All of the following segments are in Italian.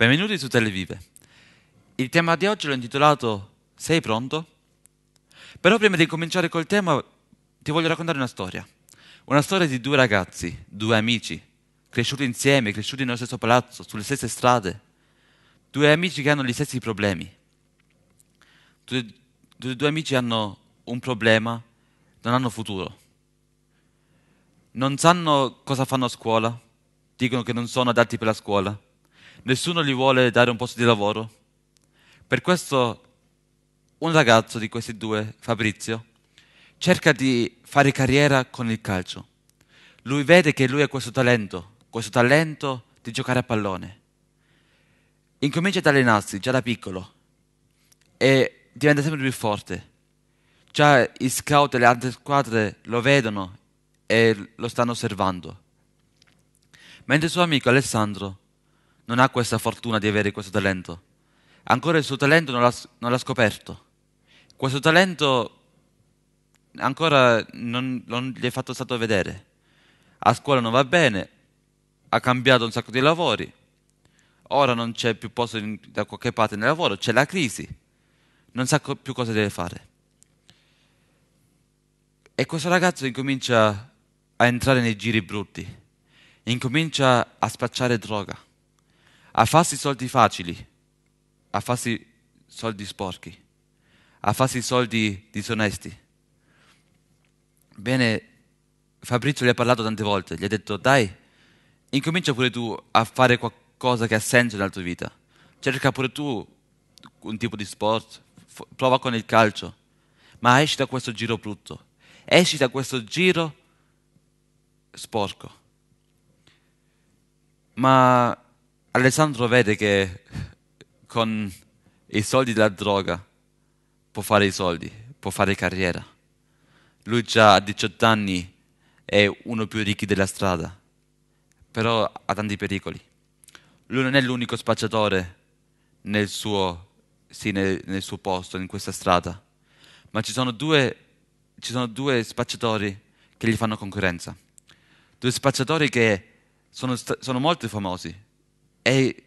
Benvenuti su Televive. Il tema di oggi l'ho intitolato Sei pronto? Però prima di cominciare col tema ti voglio raccontare una storia. Una storia di due ragazzi, due amici, cresciuti insieme, cresciuti nello stesso palazzo, sulle stesse strade. Due amici che hanno gli stessi problemi. Due, due, amici hanno un problema, non hanno futuro. Non sanno cosa fanno a scuola, dicono che non sono adatti per la scuola nessuno gli vuole dare un posto di lavoro. Per questo un ragazzo di questi due, Fabrizio, cerca di fare carriera con il calcio. Lui vede che lui ha questo talento, questo talento di giocare a pallone. Incomincia ad allenarsi già da piccolo e diventa sempre più forte. Già i scout e le altre squadre lo vedono e lo stanno osservando. Mentre suo amico Alessandro non ha questa fortuna di avere questo talento. Ancora il suo talento non l'ha, non l'ha scoperto. Questo talento ancora non, non gli è fatto stato vedere. A scuola non va bene, ha cambiato un sacco di lavori, ora non c'è più posto in, da qualche parte nel lavoro, c'è la crisi, non sa co- più cosa deve fare. E questo ragazzo incomincia a entrare nei giri brutti, incomincia a spacciare droga a farsi soldi facili, a farsi soldi sporchi, a farsi soldi disonesti. Bene, Fabrizio gli ha parlato tante volte, gli ha detto dai, incomincia pure tu a fare qualcosa che ha senso nella tua vita, cerca pure tu un tipo di sport, f- prova con il calcio, ma esci da questo giro brutto, esci da questo giro sporco. Ma Alessandro vede che con i soldi della droga può fare i soldi, può fare carriera. Lui già a 18 anni è uno più ricchi della strada, però ha tanti pericoli. Lui non è l'unico spacciatore nel suo, sì, nel, nel suo posto, in questa strada, ma ci sono, due, ci sono due spacciatori che gli fanno concorrenza. Due spacciatori che sono, sono molto famosi, e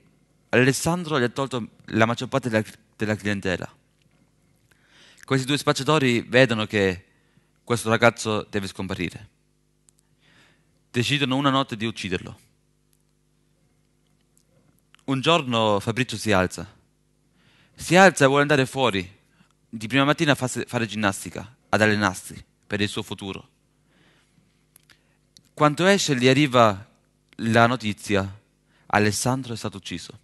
Alessandro gli ha tolto la maggior parte della, della clientela. Questi due spacciatori vedono che questo ragazzo deve scomparire. Decidono una notte di ucciderlo. Un giorno Fabrizio si alza. Si alza e vuole andare fuori. Di prima mattina a fa fare ginnastica, ad allenarsi per il suo futuro. Quando esce gli arriva la notizia Alessandro è stato ucciso.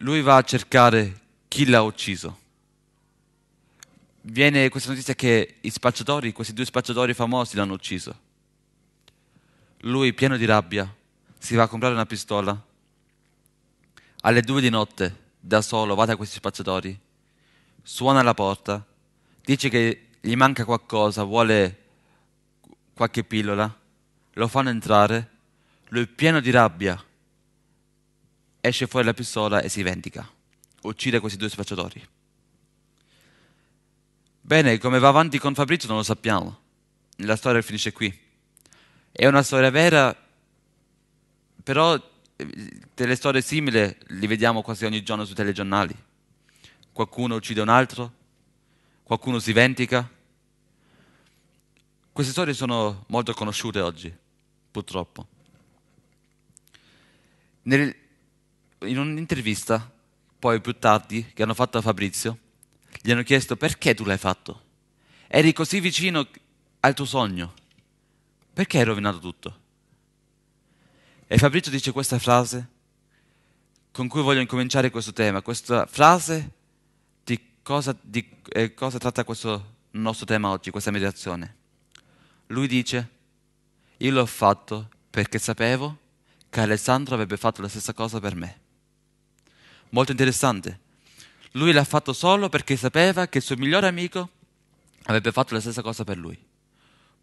Lui va a cercare chi l'ha ucciso. Viene questa notizia che i spacciatori, questi due spacciatori famosi l'hanno ucciso. Lui, pieno di rabbia, si va a comprare una pistola. Alle due di notte, da solo, va da questi spacciatori, suona alla porta, dice che gli manca qualcosa, vuole qualche pillola, lo fanno entrare lui pieno di rabbia esce fuori la pistola e si vendica, uccide questi due spacciatori. Bene, come va avanti con Fabrizio non lo sappiamo, la storia finisce qui. È una storia vera, però eh, delle storie simili li vediamo quasi ogni giorno sui telegiornali. Qualcuno uccide un altro, qualcuno si vendica. Queste storie sono molto conosciute oggi, purtroppo nel, in un'intervista, poi più tardi, che hanno fatto a Fabrizio, gli hanno chiesto perché tu l'hai fatto. Eri così vicino al tuo sogno. Perché hai rovinato tutto? E Fabrizio dice questa frase con cui voglio incominciare questo tema, questa frase di cosa, di, eh, cosa tratta questo nostro tema oggi, questa meditazione. Lui dice, io l'ho fatto perché sapevo che Alessandro avrebbe fatto la stessa cosa per me. Molto interessante. Lui l'ha fatto solo perché sapeva che il suo migliore amico avrebbe fatto la stessa cosa per lui,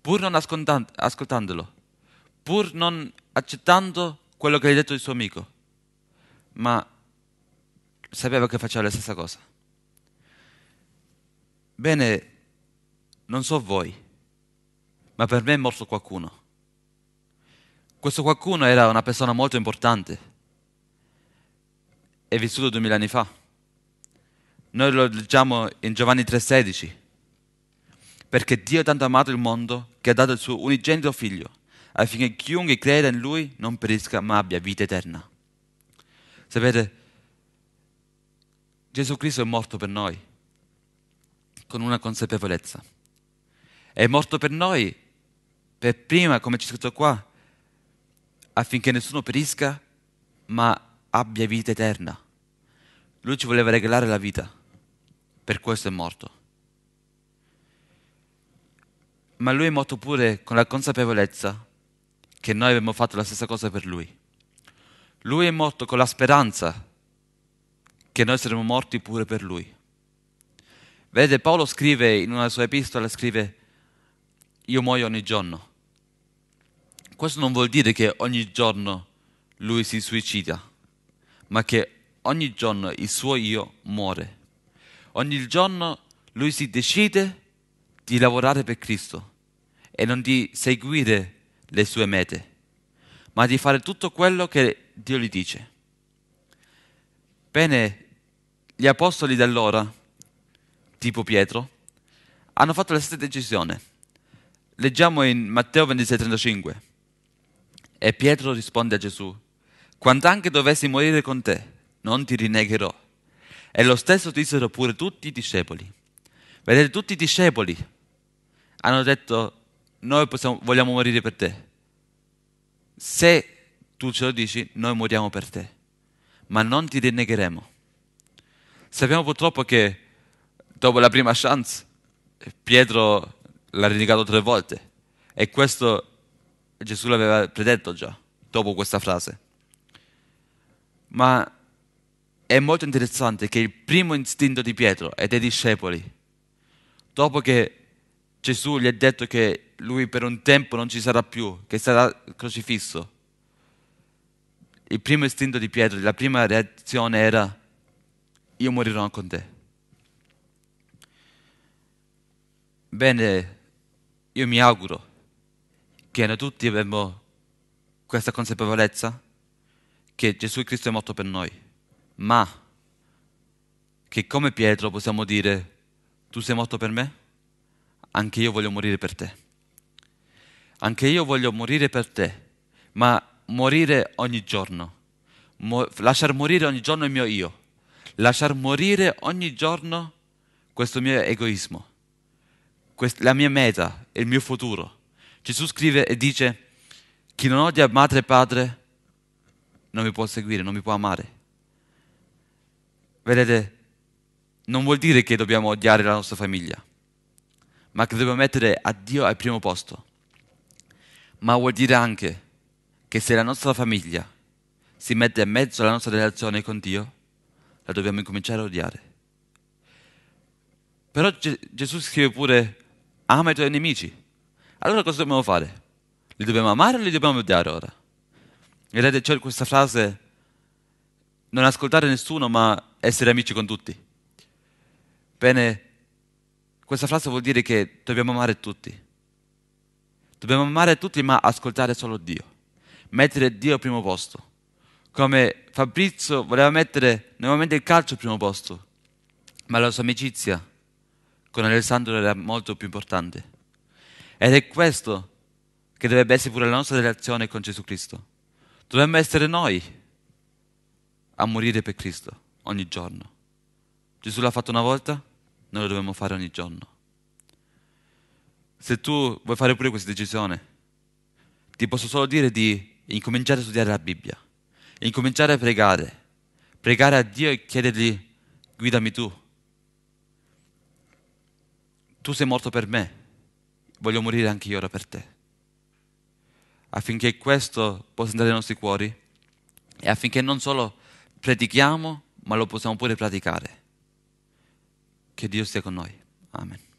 pur non ascoltandolo, pur non accettando quello che gli ha detto il suo amico, ma sapeva che faceva la stessa cosa. Bene, non so voi, ma per me è morto qualcuno questo qualcuno era una persona molto importante, è vissuto duemila anni fa. Noi lo leggiamo in Giovanni 3:16, perché Dio ha tanto amato il mondo che ha dato il suo unigenito figlio, affinché chiunque creda in lui non perisca ma abbia vita eterna. Sapete, Gesù Cristo è morto per noi, con una consapevolezza. È morto per noi, per prima, come c'è scritto qua, affinché nessuno perisca, ma abbia vita eterna. Lui ci voleva regalare la vita, per questo è morto. Ma lui è morto pure con la consapevolezza che noi abbiamo fatto la stessa cosa per lui. Lui è morto con la speranza che noi saremmo morti pure per lui. Vedete, Paolo scrive in una sua epistola, scrive, io muoio ogni giorno questo non vuol dire che ogni giorno lui si suicida, ma che ogni giorno il suo io muore. Ogni giorno lui si decide di lavorare per Cristo e non di seguire le sue mete, ma di fare tutto quello che Dio gli dice. Bene, gli apostoli d'allora, tipo Pietro, hanno fatto la stessa decisione. Leggiamo in Matteo 26, 35. E Pietro risponde a Gesù, quant'anche dovessi morire con te, non ti rinnegherò. E lo stesso dissero pure tutti i discepoli. Vedete, tutti i discepoli hanno detto, noi possiamo, vogliamo morire per te. Se tu ce lo dici, noi moriamo per te, ma non ti rinnegheremo. Sappiamo purtroppo che dopo la prima chance Pietro l'ha rinnegato tre volte e questo Gesù l'aveva predetto già, dopo questa frase. Ma è molto interessante che il primo istinto di Pietro e dei discepoli, dopo che Gesù gli ha detto che lui per un tempo non ci sarà più, che sarà crocifisso, il primo istinto di Pietro, la prima reazione era io morirò con te. Bene, io mi auguro che noi tutti abbiamo questa consapevolezza che Gesù Cristo è morto per noi, ma che come Pietro possiamo dire, tu sei morto per me, anche io voglio morire per te. Anche io voglio morire per te, ma morire ogni giorno, Mo- lasciar morire ogni giorno il mio io, lasciar morire ogni giorno questo mio egoismo, quest- la mia meta, il mio futuro Gesù scrive e dice, chi non odia madre e padre non mi può seguire, non mi può amare. Vedete, non vuol dire che dobbiamo odiare la nostra famiglia, ma che dobbiamo mettere a Dio al primo posto. Ma vuol dire anche che se la nostra famiglia si mette a mezzo alla nostra relazione con Dio, la dobbiamo incominciare a odiare. Però Gesù scrive pure, ama i tuoi nemici. Allora cosa dobbiamo fare? Li dobbiamo amare o li dobbiamo odiare ora? Vedete, c'è questa frase, non ascoltare nessuno ma essere amici con tutti. Bene, questa frase vuol dire che dobbiamo amare tutti. Dobbiamo amare tutti ma ascoltare solo Dio. Mettere Dio al primo posto. Come Fabrizio voleva mettere nuovamente il calcio al primo posto, ma la sua amicizia con Alessandro era molto più importante. Ed è questo che dovrebbe essere pure la nostra relazione con Gesù Cristo. Dovremmo essere noi a morire per Cristo ogni giorno. Gesù l'ha fatto una volta, noi lo dobbiamo fare ogni giorno. Se tu vuoi fare pure questa decisione, ti posso solo dire di incominciare a studiare la Bibbia, incominciare a pregare, pregare a Dio e chiedergli guidami tu. Tu sei morto per me voglio morire anche io ora per te, affinché questo possa entrare nei nostri cuori e affinché non solo predichiamo, ma lo possiamo pure praticare. Che Dio sia con noi. Amen.